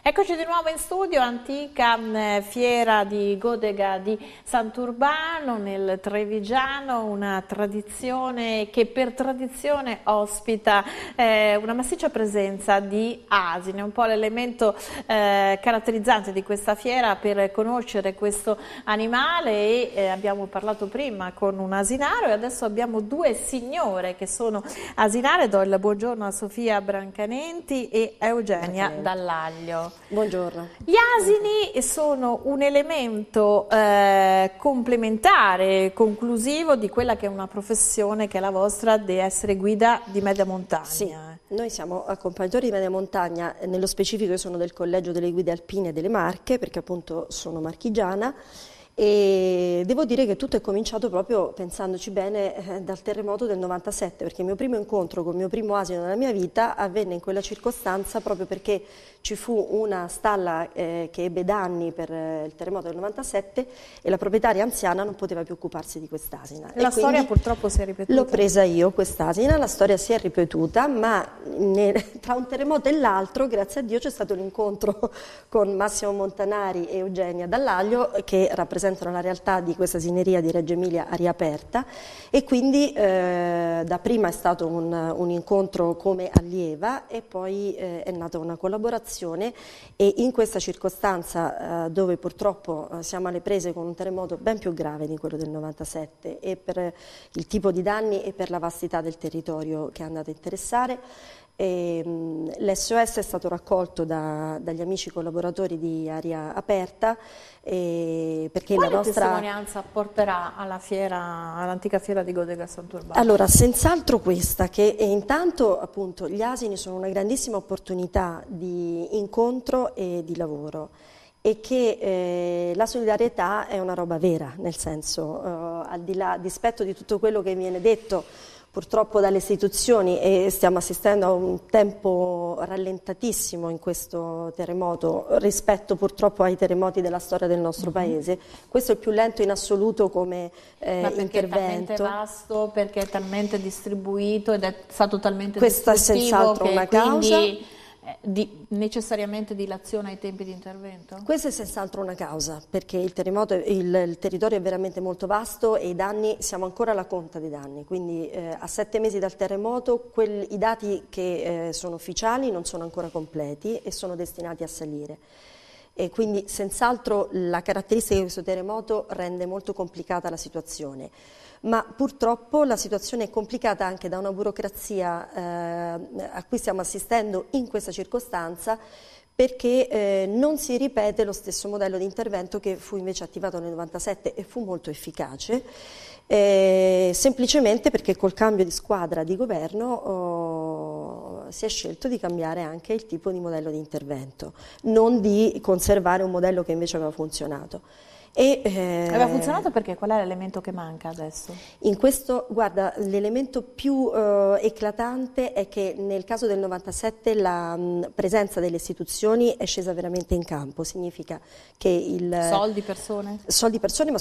Eccoci di nuovo in studio, antica mm, fiera di Godega di Sant'Urbano nel Trevigiano, una tradizione che per tradizione ospita eh, una massiccia presenza di asine, un po' l'elemento eh, caratterizzante di questa fiera per conoscere questo animale e eh, abbiamo parlato prima con un asinaro e adesso abbiamo due signore che sono asinare, do il buongiorno a Sofia Brancanenti e Eugenia Dallaglio. Buongiorno. Gli asini sono un elemento eh, complementare, conclusivo di quella che è una professione che è la vostra di essere guida di media montagna. Sì. Noi siamo accompagnatori di media montagna, nello specifico io sono del Collegio delle Guide Alpine delle Marche, perché appunto sono marchigiana, e devo dire che tutto è cominciato proprio, pensandoci bene, eh, dal terremoto del 97, perché il mio primo incontro con il mio primo asino nella mia vita avvenne in quella circostanza proprio perché ci fu una stalla eh, che ebbe danni per eh, il terremoto del 97 e la proprietaria anziana non poteva più occuparsi di quest'asina. La e storia purtroppo si è ripetuta. L'ho presa io quest'asina, la storia si è ripetuta, ma ne, tra un terremoto e l'altro, grazie a Dio, c'è stato l'incontro con Massimo Montanari e Eugenia Dall'Aglio che rappresenta rappresentano la realtà di questa sineria di Reggio Emilia a riaperta e quindi eh, da prima è stato un, un, incontro come allieva e poi eh, è nata una collaborazione e in questa circostanza eh, dove purtroppo eh, siamo alle prese con un terremoto ben più grave di quello del 97 e per il tipo di danni e per la vastità del territorio che è andato a interessare Ehm, L'SOS è stato raccolto da, dagli amici collaboratori di Aria Aperta eh, perché Quale la nostra... testimonianza porterà alla fiera, all'antica fiera di Godega Santurbano? Allora, senz'altro questa, che intanto appunto gli asini sono una grandissima opportunità di incontro e di lavoro e che eh, la solidarietà è una roba vera, nel senso, eh, al di là, a dispetto di tutto quello che viene detto purtroppo dalle istituzioni e stiamo assistendo a un tempo rallentatissimo in questo terremoto rispetto purtroppo ai terremoti della storia del nostro mhm. paese. Questo è il più lento in assoluto come eh, Ma perché intervento. Perché è talmente vasto, perché è talmente distribuito ed è stato talmente Questa è senz'altro una causa. Eh, di, necessariamente dilazione ai tempi di intervento? Questa è senz'altro una causa, perché il, il, il, territorio è veramente molto vasto e i danni, siamo ancora alla conta dei danni, quindi eh, a sette mesi dal terremoto quel, i dati che eh, sono ufficiali non sono ancora completi e sono destinati a salire. E quindi senz'altro la caratteristica di questo terremoto rende molto complicata la situazione. Ma purtroppo la situazione è complicata anche da una burocrazia eh, a cui stiamo assistendo in questa circostanza perché eh, non si ripete lo stesso modello di intervento che fu invece attivato nel 97 e fu molto efficace, eh, semplicemente perché col cambio di squadra di governo oh, si è scelto di cambiare anche il tipo di modello di intervento, non di conservare un modello che invece aveva funzionato. E, eh, Aveva funzionato perché? Qual è l'elemento che manca adesso? In questo, guarda, l'elemento più eh, eclatante è che nel caso del 97 la mh, mm, presenza delle istituzioni è scesa veramente in campo, significa che il... Soldi, persone? Soldi, persone, ma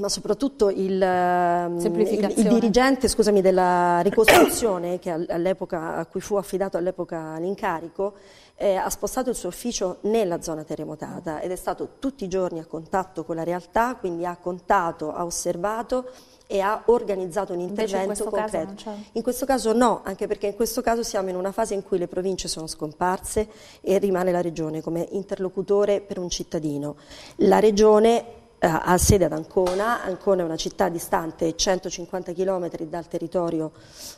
ma soprattutto il, ehm, il, il dirigente scusami, della ricostruzione che a cui fu affidato all'epoca l'incarico eh, ha spostato il suo ufficio nella zona terremotata ed è stato tutti i giorni a contatto con la realtà, quindi ha contato, ha osservato e ha organizzato un intervento in concreto. in questo caso no, anche perché in questo caso siamo in una fase in cui le province sono scomparse e rimane la regione come interlocutore per un cittadino. La regione eh, ha sede ad Ancona, Ancona è una città distante 150 km dal territorio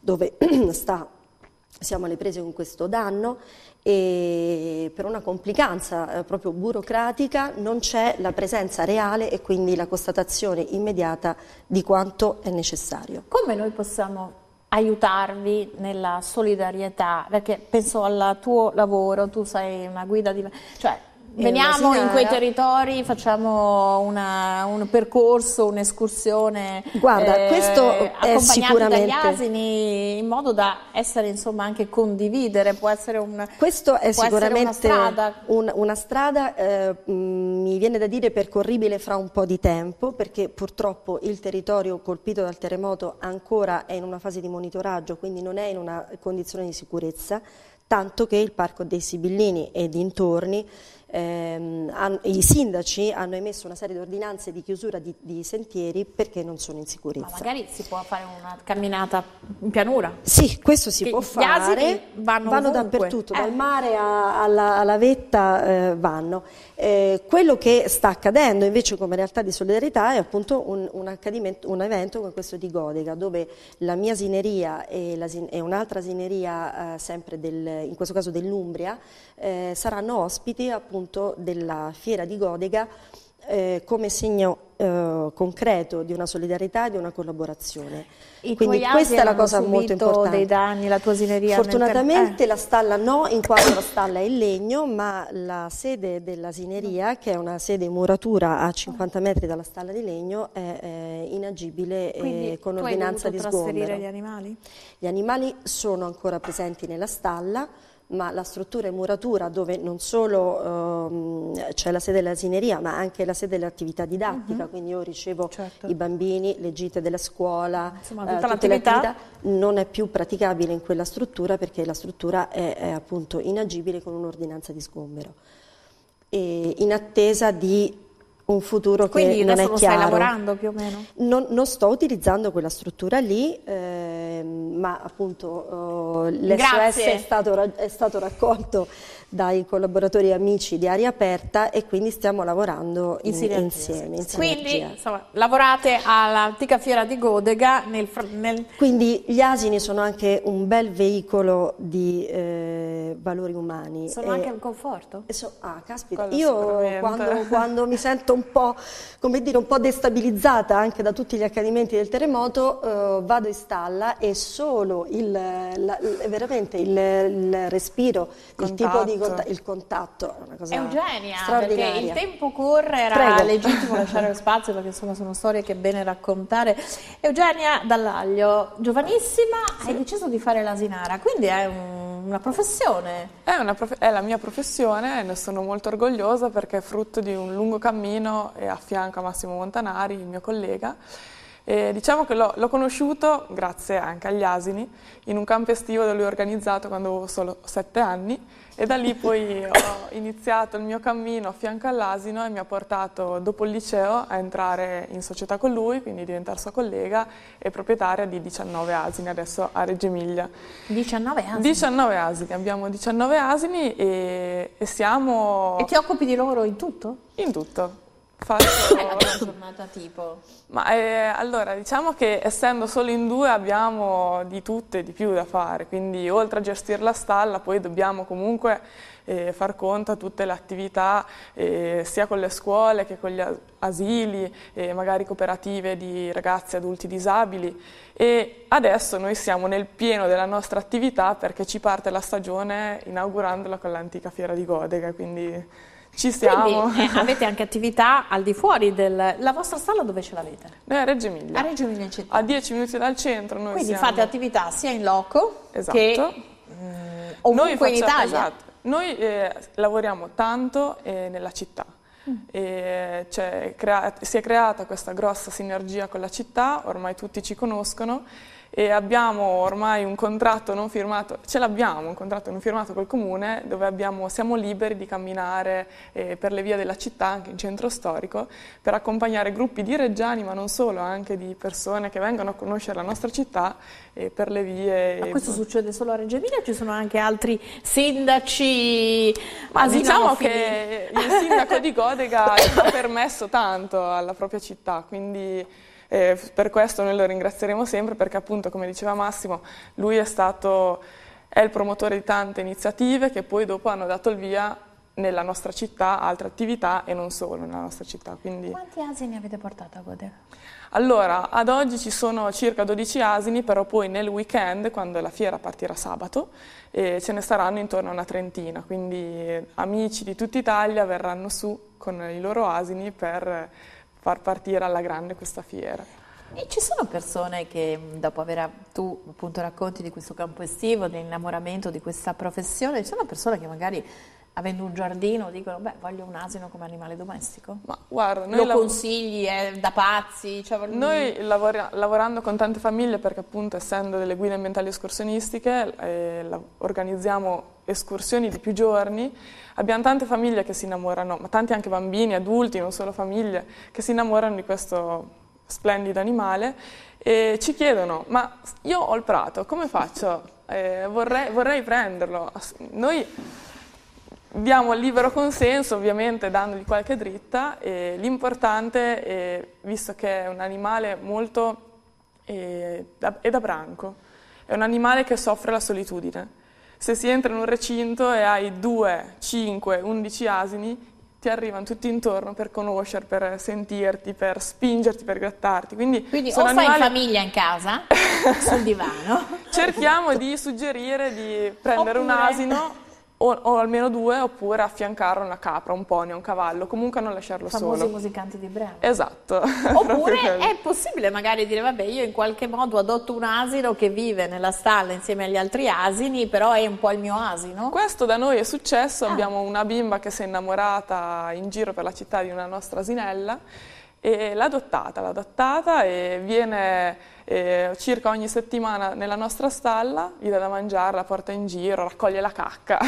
dove sta, siamo alle prese con questo danno e per una complicanza eh, proprio burocratica non c'è la presenza reale e quindi la constatazione immediata di quanto è necessario. Come noi possiamo aiutarvi nella solidarietà? Perché penso al tuo lavoro, tu sei una guida di... Cioè, Veniamo in quei territori, facciamo una, un percorso, un'escursione Guarda, eh, questo è sicuramente... dagli asini in modo da essere insomma anche condividere, può essere, un, può essere una strada. Un, una strada eh, mm, mi viene da dire percorribile fra un po' di tempo perché purtroppo il territorio colpito dal terremoto ancora è in una fase di monitoraggio, quindi non è in una condizione di sicurezza, tanto che il Parco dei Sibillini e dintorni ehm, i sindaci hanno emesso una serie di ordinanze di chiusura di, di, sentieri perché non sono in sicurezza. Ma magari si può fare una camminata in pianura? Sì, questo si che può fare. vanno, vanno dappertutto, eh. dal mare a, alla, alla, vetta eh, vanno. Eh, quello che sta accadendo invece come realtà di solidarietà è appunto un, un, un evento come questo di Godega, dove la mia asineria e, e, un'altra asineria eh, sempre del, in questo caso dell'Umbria, eh, saranno ospiti appunto della fiera di Godega eh, come segno eh, concreto di una solidarietà e di una collaborazione. I Quindi questa è la cosa molto importante. dei danni, la tua osineria? Fortunatamente eh. la stalla no, in quanto la stalla è in legno, ma la sede dell'asineria, mm. che è una sede in muratura a 50 metri dalla stalla di legno, è, è eh, inagibile e eh, con ordinanza di sgombero. Quindi tu hai trasferire gli animali? Gli animali sono ancora presenti nella stalla, ma la struttura in muratura dove non solo ehm, c'è la sede dell'asineria ma anche la sede dell'attività didattica, uh mhm. -huh. quindi io ricevo certo. i bambini, le gite della scuola, Insomma, eh, tutta eh, l'attività non è più praticabile in quella struttura perché la struttura è, è appunto inagibile con un'ordinanza di sgombero. E in attesa di un futuro Quindi che non è chiaro. Quindi adesso stai lavorando più o meno? Non, non sto utilizzando quella struttura lì, eh, ma appunto eh, oh, l'SOS è stato, è stato, raccolto dai collaboratori amici di Aria Aperta e quindi stiamo lavorando in, in insieme. In quindi insomma, lavorate all'antica fiera di Godega. Nel, nel... Quindi gli asini sono anche un bel veicolo di... Eh, valori umani. Sono e anche un conforto? So, ah, caspita, Quello io quando, quando, mi sento un po', come dire, un po', destabilizzata anche da tutti gli accadimenti del terremoto, eh, vado in stalla e solo il, la, veramente il, il respiro, contatto. il tipo di contatto, il contatto è una cosa Eugenia, straordinaria. perché il tempo corre, era Prego. legittimo lasciare lo spazio perché insomma sono storie che è bene raccontare. Eugenia Dall'Aglio, giovanissima, sì. hai deciso di fare l'asinara, quindi è un una professione. È, una prof- è, la mia professione e ne sono molto orgogliosa perché è frutto di un lungo cammino e affianco a Massimo Montanari, il mio collega. E diciamo che l'ho, l'ho, conosciuto, grazie anche agli asini, in un campo estivo da lui organizzato quando avevo solo sette anni e da lì poi ho iniziato il mio cammino a fianco all'asino e mi ha portato dopo il liceo a entrare in società con lui, quindi diventare sua collega e proprietaria di 19 asini adesso a Reggio Emilia. 19 asini? 19 asini, abbiamo 19 asini e, e siamo... E ti occupi di loro in tutto? In tutto. Faccio... È una giornata tipo? Ma, eh, allora, diciamo che essendo solo in due abbiamo di tutto e di più da fare, quindi oltre a gestire la stalla poi dobbiamo comunque eh, far conto a tutte le attività eh, sia con le scuole che con gli asili, e eh, magari cooperative di ragazzi adulti disabili e adesso noi siamo nel pieno della nostra attività perché ci parte la stagione inaugurandola con l'antica fiera di Godega, quindi ci siamo. Quindi, eh, avete anche attività al di fuori del... La vostra sala dove ce l'avete? Noi a Reggio Emilia. A Reggio Emilia in città. A 10 minuti dal centro noi Quindi siamo. fate attività sia in loco esatto. che mm, ovunque facciamo, in Italia. Esatto. Noi eh, lavoriamo tanto eh, nella città. Mm. Cioè, si è creata questa grossa sinergia con la città, ormai tutti ci conoscono e abbiamo ormai un contratto non firmato, ce l'abbiamo un contratto non firmato col comune dove abbiamo, siamo liberi di camminare eh, per le vie della città, anche in centro storico, per accompagnare gruppi di reggiani ma non solo, anche di persone che vengono a conoscere la nostra città eh, per le vie. Ma questo succede solo a Reggio Emilia ci sono anche altri sindaci? Ma diciamo che il sindaco di Godega ha permesso tanto alla propria città, quindi eh, per questo noi lo ringrazieremo sempre perché appunto, come diceva Massimo, lui è stato è il promotore di tante iniziative che poi dopo hanno dato il via nella nostra città altre attività e non solo nella nostra città. Quindi... Quanti asini avete portato a godere? Allora, ad oggi ci sono circa 12 asini, però poi nel weekend, quando la fiera partirà sabato, eh, ce ne saranno intorno a una trentina, quindi eh, amici di tutta Italia verranno su con i loro asini per... Eh, far partire alla grande questa fiera. E ci sono persone che dopo aver tu appunto racconti di questo campo estivo, dell'innamoramento di questa professione, ci sono persone che magari avendo un giardino, dicono, beh, voglio un asino come animale domestico? Ma guarda, noi lo lav- consigli, è eh, da pazzi? Cioè... Noi lavora- lavorando con tante famiglie, perché appunto essendo delle guide ambientali escursionistiche, eh, la- organizziamo escursioni di più giorni, abbiamo tante famiglie che si innamorano, ma tanti anche bambini, adulti, non solo famiglie, che si innamorano di questo splendido animale e ci chiedono, ma io ho il prato, come faccio? Eh, vorrei, vorrei prenderlo. Noi diamo libero consenso, ovviamente dandogli qualche dritta, l'importante, è, visto che è un animale molto... è eh, da, è da branco, è un animale che soffre la solitudine. Se si entra in un recinto e hai 2, 5, 11 asini, ti arrivano tutti intorno per conoscere, per sentirti, per spingerti, per grattarti. Quindi, Quindi sono o animali... fai famiglia in casa, sul divano. Cerchiamo di suggerire di prendere Oppure... un asino o, o, almeno due, oppure affiancare una capra, un pony, un cavallo, comunque non lasciarlo Famosi solo. Famosi musicanti di Brea. Esatto. Oppure è possibile magari dire, vabbè, io in qualche modo adotto un asino che vive nella stalla insieme agli altri asini, però è un po' il mio asino. Questo da noi è successo, ah. abbiamo una bimba che si è innamorata in giro per la città di una nostra asinella e l'ha adottata, l'ha adottata e viene eh, circa ogni settimana nella nostra stalla, gli dà da mangiare, la porta in giro, raccoglie la cacca,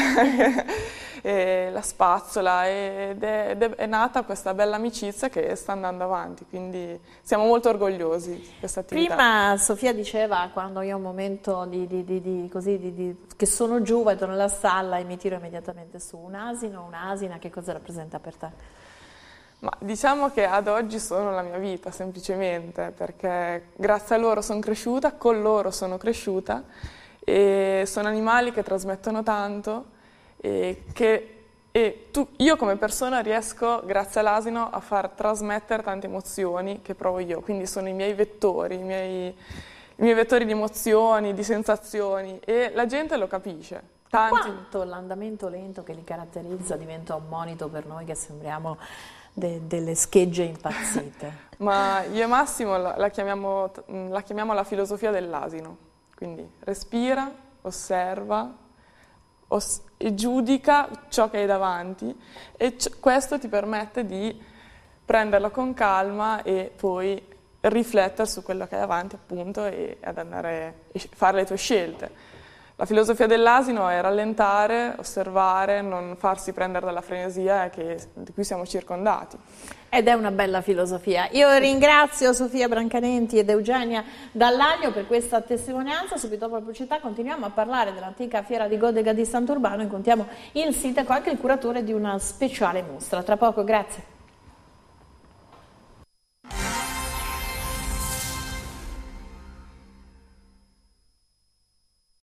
la spazzola ed è, ed è, nata questa bella amicizia che sta andando avanti, quindi siamo molto orgogliosi di questa attività. Prima Sofia diceva quando io ho un momento di, di, di, così, che sono giù, vado nella stalla e mi tiro immediatamente su un asino, un'asina, che cosa rappresenta per te? Ma diciamo che ad oggi sono la mia vita, semplicemente, perché grazie a loro sono cresciuta, con loro sono cresciuta e sono animali che trasmettono tanto e, che, e tu, io come persona riesco, grazie all'asino, a far trasmettere tante emozioni che provo io, quindi sono i miei vettori, i miei, i miei vettori di emozioni, di sensazioni e la gente lo capisce. Tanti. Quanto l'andamento lento che li caratterizza diventa un monito per noi che sembriamo de, delle schegge impazzite. Ma io e Massimo la, la, chiamiamo, mm, la chiamiamo la filosofia dell'asino, quindi respira, osserva, os- giudica ciò che hai davanti e c- questo ti permette di prenderlo con calma e poi riflettere su quello che hai davanti appunto e, andare a fare le tue scelte. La filosofia dell'asino è rallentare, osservare, non farsi prendere dalla frenesia eh, che, di cui siamo circondati. Ed è una bella filosofia. Io ringrazio Sofia Brancanenti ed Eugenia Dall'Agno per questa testimonianza. Subito dopo la pubblicità continuiamo a parlare dell'antica fiera di Godega di Sant'Urbano e incontriamo in Siteco anche il curatore di una speciale mostra. Tra poco, grazie.